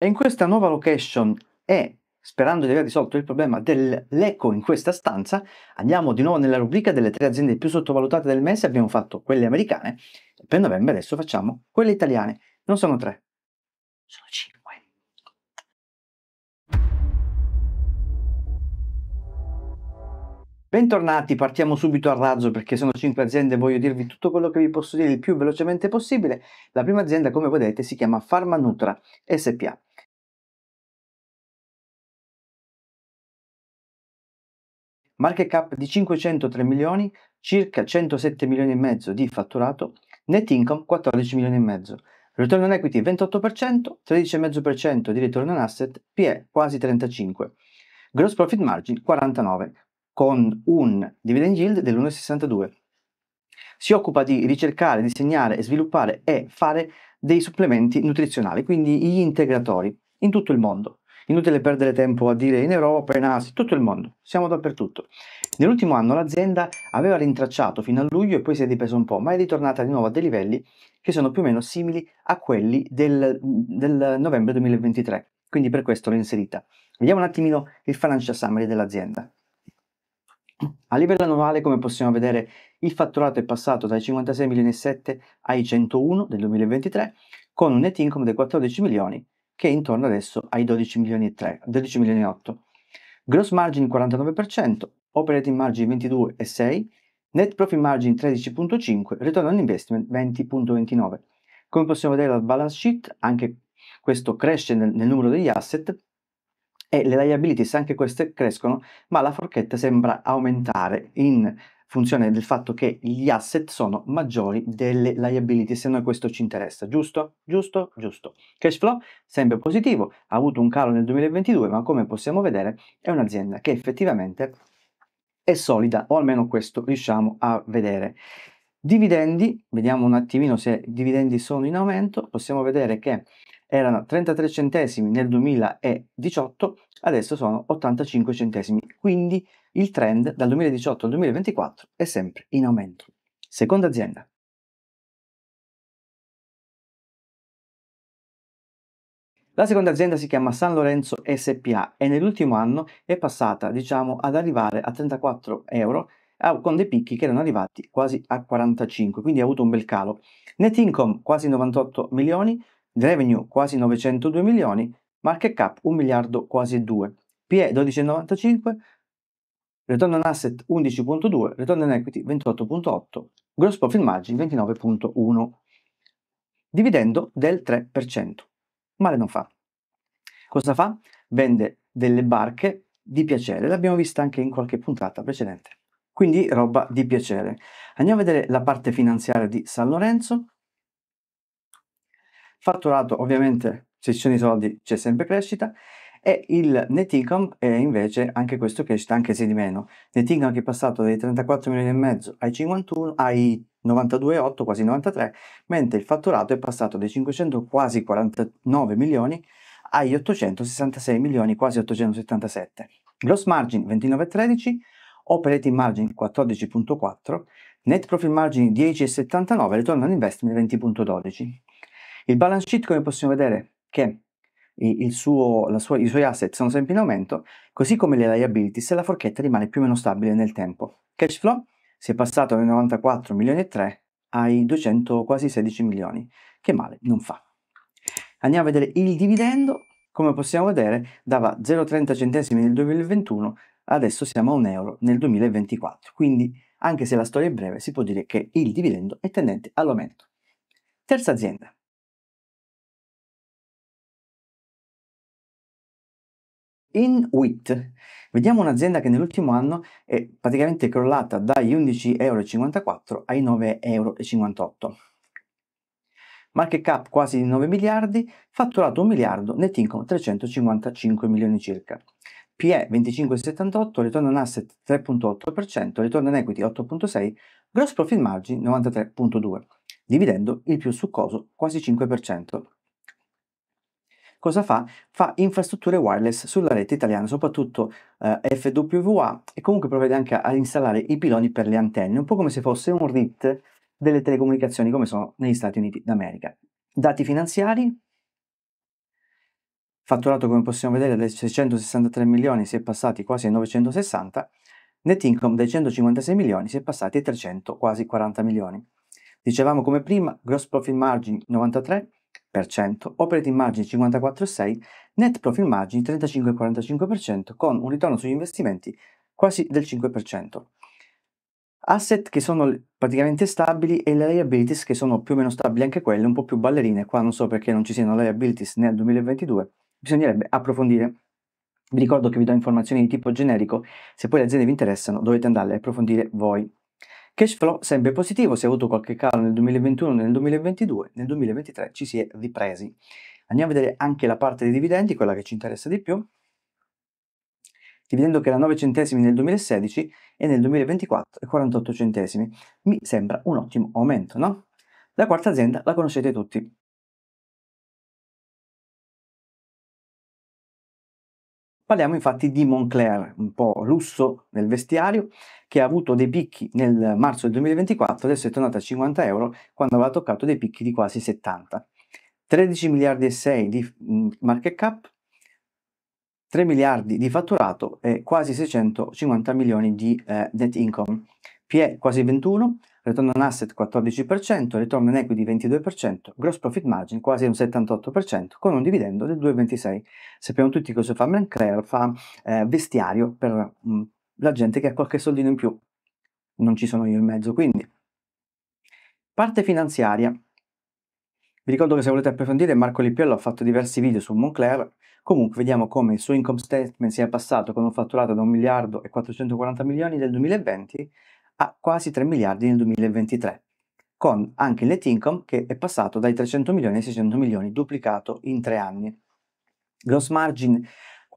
E in questa nuova location e sperando di aver risolto il problema dell'eco in questa stanza, andiamo di nuovo nella rubrica delle tre aziende più sottovalutate del mese, abbiamo fatto quelle americane per novembre adesso facciamo quelle italiane. Non sono tre, sono cinque. Bentornati, partiamo subito a razzo perché sono 5 aziende e voglio dirvi tutto quello che vi posso dire il più velocemente possibile. La prima azienda, come vedete, si chiama Pharma Nutra SPA. market cap di 503 milioni, circa 107 milioni e mezzo di fatturato, net income 14 milioni e mezzo, ritorno on equity 28%, 13,5% di ritorno on asset, PE quasi 35, gross profit margin 49, con un dividend yield dell'1,62. Si occupa di ricercare, disegnare, sviluppare e fare dei supplementi nutrizionali, quindi gli integratori, in tutto il mondo. Inutile perdere tempo a dire in Europa, in Asia, tutto il mondo, siamo dappertutto. Nell'ultimo anno l'azienda aveva rintracciato fino a luglio e poi si è ripresa un po', ma è ritornata di nuovo a dei livelli che sono più o meno simili a quelli del, del novembre 2023. Quindi per questo l'ho inserita. Vediamo un attimino il financial summary dell'azienda. A livello annuale, come possiamo vedere, il fatturato è passato dai 56 milioni e 7 ai 101 del 2023 con un net income dei 14 milioni che è intorno adesso ai 12 milioni e 3, 12 milioni e 8. Gross margin 49%, operating margin 22,6%, net profit margin 13,5%, return on investment 20,29%. Come possiamo vedere dal balance sheet, anche questo cresce nel, nel numero degli asset e le liabilities anche queste crescono, ma la forchetta sembra aumentare in funzione del fatto che gli asset sono maggiori delle liability, se noi questo ci interessa, giusto? Giusto? Giusto. Cash flow sempre positivo, ha avuto un calo nel 2022, ma come possiamo vedere è un'azienda che effettivamente è solida, o almeno questo riusciamo a vedere. Dividendi, vediamo un attimino se i dividendi sono in aumento, possiamo vedere che erano 33 centesimi nel 2018, adesso sono 85 centesimi, quindi il trend dal 2018 al 2024 è sempre in aumento. Seconda azienda. La seconda azienda si chiama San Lorenzo SPA e nell'ultimo anno è passata, diciamo, ad arrivare a 34 euro con dei picchi che erano arrivati quasi a 45, quindi ha avuto un bel calo. Net income quasi 98 milioni, revenue quasi 902 milioni, market cap 1 miliardo quasi 2, PE 12,95, return on asset 11.2, return on equity 28.8, gross profit margin 29.1, dividendo del 3%. Male non fa. Cosa fa? Vende delle barche di piacere, l'abbiamo vista anche in qualche puntata precedente. Quindi roba di piacere. Andiamo a vedere la parte finanziaria di San Lorenzo. Fatturato ovviamente, se ci sono i soldi c'è sempre crescita e il net income è invece anche questo crescita, anche se di meno. Net che è passato dai 34 milioni e mezzo ai 51, ai 92,8, quasi 93, mentre il fatturato è passato dai 500 quasi 49 milioni agli 866 milioni, quasi 877. Gross margin 29,13, operating margin 14,4, net profit margin 10,79, ritorno on investment 20,12. Il balance sheet come possiamo vedere che il suo, sua, i suoi asset sono sempre in aumento, così come le liabilities, la forchetta rimane più o meno stabile nel tempo. Cash flow si è passato dai 94 milioni e 3 ai 200 quasi 16 milioni, che male non fa. Andiamo a vedere il dividendo, come possiamo vedere dava 0,30 centesimi nel 2021, adesso siamo a 1 euro nel 2024, quindi anche se la storia è breve si può dire che il dividendo è tendente all'aumento. Terza azienda, In vediamo un'azienda che nell'ultimo anno è praticamente crollata dagli 11,54 euro ai 9,58 euro. Market cap quasi 9 miliardi, fatturato 1 miliardo, net income 355 milioni circa. PE 25,78, ritorno in asset 3,8%, ritorno in equity 8,6%, gross profit margin 93,2%, dividendo il più succoso quasi 5%. Cosa fa? Fa infrastrutture wireless sulla rete italiana, soprattutto eh, FWA e comunque provvede anche a installare i piloni per le antenne, un po' come se fosse un RIT delle telecomunicazioni come sono negli Stati Uniti d'America. Dati finanziari, fatturato come possiamo vedere dai 663 milioni si è passati quasi ai 960, net income dai 156 milioni si è passati ai 300, quasi 40 milioni. Dicevamo come prima, gross profit margin 93, opere operating margine 54,6%, net profit margin 35,45% con un ritorno sugli investimenti quasi del 5%. Asset che sono praticamente stabili e le liabilities che sono più o meno stabili anche quelle, un po' più ballerine, qua non so perché non ci siano liabilities nel 2022, bisognerebbe approfondire. Vi ricordo che vi do informazioni di tipo generico, se poi le aziende vi interessano dovete andarle a approfondire voi. Cash flow sempre positivo, si è avuto qualche calo nel 2021, nel 2022, nel 2023 ci si è ripresi. Andiamo a vedere anche la parte dei dividendi, quella che ci interessa di più. Dividendo che era 9 centesimi nel 2016 e nel 2024 48 centesimi. Mi sembra un ottimo aumento, no? La quarta azienda la conoscete tutti, Parliamo infatti di Moncler, un po' lusso nel vestiario, che ha avuto dei picchi nel marzo del 2024, adesso è tornata a 50 euro, quando aveva toccato dei picchi di quasi 70. 13 miliardi e 6 di mm, market cap, 3 miliardi di fatturato e quasi 650 milioni di eh, net income. PE quasi 21, ritorno on asset 14%, ritorno in equity 22%, gross profit margin quasi un 78% con un dividendo del 2,26. Sappiamo tutti cosa fa Mancler, fa eh, vestiario per mh, mm, la gente che ha qualche soldino in più. Non ci sono io in mezzo, quindi. Parte finanziaria. Vi ricordo che se volete approfondire Marco Lippiello ha fatto diversi video su Moncler, comunque vediamo come il suo income statement sia passato con un fatturato da 1 miliardo e 440 milioni del 2020 a quasi 3 miliardi nel 2023, con anche il net income che è passato dai 300 milioni ai 600 milioni, duplicato in tre anni. Gross margin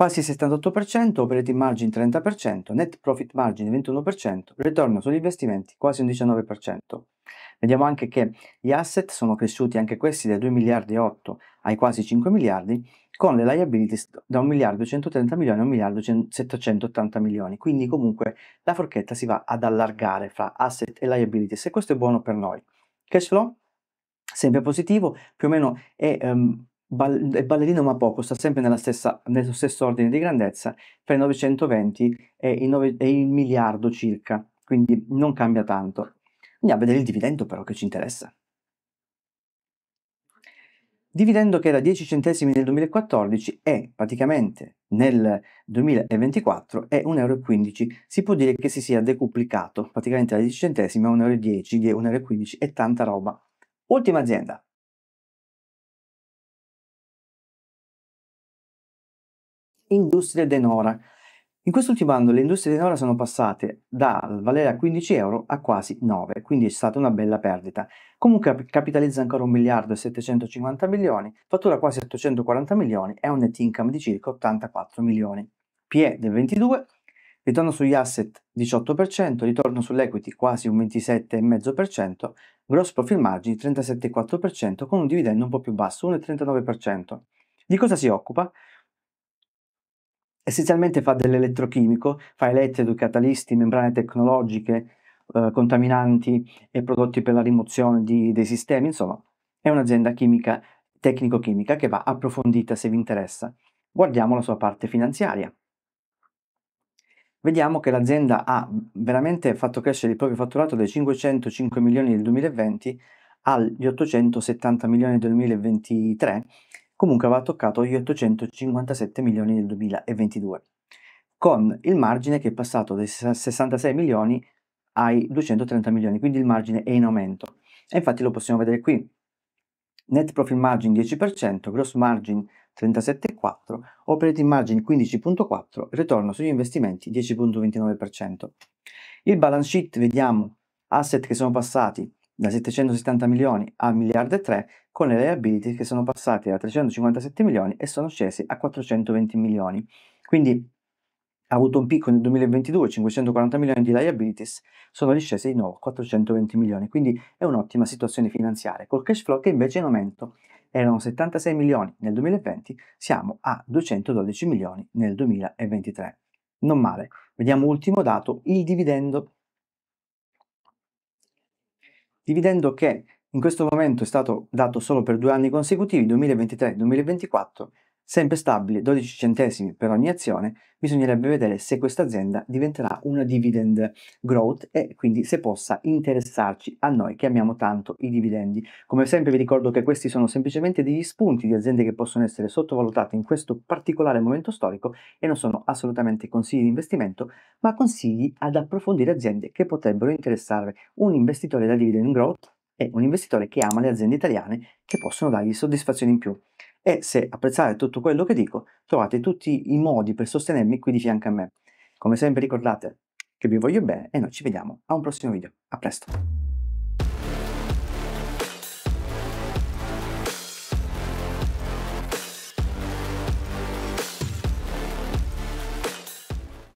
quasi 78%, operating margin 30%, net profit margin 21%, ritorno sugli investimenti quasi un 19%. Vediamo anche che gli asset sono cresciuti anche questi da 2 miliardi e 8 ai quasi 5 miliardi, con le liabilities da 1 miliardo 130 milioni a 1 miliardo 780 milioni. Quindi comunque la forchetta si va ad allargare fra asset e liabilities e questo è buono per noi. Cash flow sempre positivo, più o meno è um, Ball- è ballerino ma poco, sta sempre stessa, nello stesso ordine di grandezza, tra i 920 e, i nove- e il miliardo circa, quindi non cambia tanto. Andiamo a vedere il dividendo però che ci interessa. Dividendo che era 10 centesimi nel 2014 e praticamente nel 2024 è 1,15 euro, si può dire che si sia decuplicato praticamente da 10 centesimi a 1,10 euro, 1,15 euro e tanta roba. Ultima azienda, industrie denora. In quest'ultimo anno le industrie denora sono passate dal valere a 15 euro a quasi 9, quindi è stata una bella perdita. Comunque capitalizza ancora 1 miliardo e 750 milioni, fattura quasi 840 milioni e un net income di circa 84 milioni. PE del 22, ritorno sugli asset 18%, ritorno sull'equity quasi un 27,5%, gross profit margin 37,4% con un dividendo un po' più basso, 1,39%. Di cosa si occupa? Essenzialmente fa dell'elettrochimico, fa elettrodo, catalisti, membrane tecnologiche, eh, contaminanti e prodotti per la rimozione di, dei sistemi, insomma è un'azienda chimica, tecnico-chimica che va approfondita se vi interessa. Guardiamo la sua parte finanziaria. Vediamo che l'azienda ha veramente fatto crescere il proprio fatturato dai 505 milioni del 2020 agli 870 milioni del 2023 comunque aveva toccato gli 857 milioni nel 2022, con il margine che è passato dai 66 milioni ai 230 milioni, quindi il margine è in aumento. E infatti lo possiamo vedere qui. Net profit margin 10%, gross margin 37,4%, operating margin 15,4%, ritorno sugli investimenti 10,29%. Il balance sheet vediamo asset che sono passati da 770 milioni a 1 miliardo e 3 con le liability che sono passate da 357 milioni e sono scese a 420 milioni. Quindi ha avuto un picco nel 2022, 540 milioni di liabilities, sono riscesi di nuovo a 420 milioni, quindi è un'ottima situazione finanziaria, col cash flow che invece è in aumento, erano 76 milioni nel 2020, siamo a 212 milioni nel 2023. Non male. Vediamo ultimo dato, il dividendo dividendo che in questo momento è stato dato solo per due anni consecutivi, 2023 2024, sempre stabile 12 centesimi per ogni azione, bisognerebbe vedere se questa azienda diventerà una dividend growth e quindi se possa interessarci a noi che amiamo tanto i dividendi. Come sempre vi ricordo che questi sono semplicemente degli spunti di aziende che possono essere sottovalutate in questo particolare momento storico e non sono assolutamente consigli di investimento, ma consigli ad approfondire aziende che potrebbero interessare un investitore da dividend growth e un investitore che ama le aziende italiane che possono dargli soddisfazioni in più e se apprezzate tutto quello che dico, trovate tutti i modi per sostenermi qui di fianco a me. Come sempre ricordate che vi voglio bene e noi ci vediamo a un prossimo video. A presto!